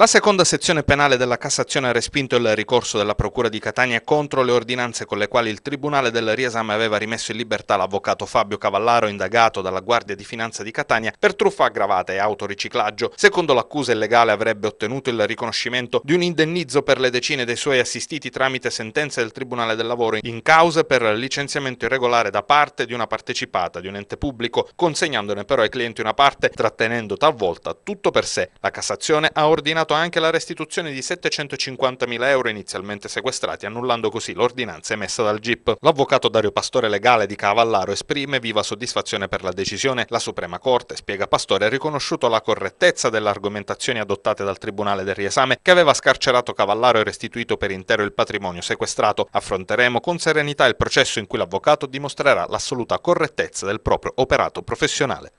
La seconda sezione penale della Cassazione ha respinto il ricorso della Procura di Catania contro le ordinanze con le quali il Tribunale del Riesame aveva rimesso in libertà l'avvocato Fabio Cavallaro indagato dalla Guardia di Finanza di Catania per truffa aggravata e autoriciclaggio. Secondo l'accusa illegale avrebbe ottenuto il riconoscimento di un indennizzo per le decine dei suoi assistiti tramite sentenza del Tribunale del Lavoro in causa per licenziamento irregolare da parte di una partecipata di un ente pubblico, consegnandone però ai clienti una parte, trattenendo talvolta tutto per sé. La Cassazione ha ordinato effettuato anche la restituzione di 750.000 euro inizialmente sequestrati, annullando così l'ordinanza emessa dal GIP. L'avvocato Dario Pastore legale di Cavallaro esprime viva soddisfazione per la decisione. La Suprema Corte, spiega Pastore, ha riconosciuto la correttezza delle argomentazioni adottate dal Tribunale del Riesame, che aveva scarcerato Cavallaro e restituito per intero il patrimonio sequestrato. Affronteremo con serenità il processo in cui l'avvocato dimostrerà l'assoluta correttezza del proprio operato professionale.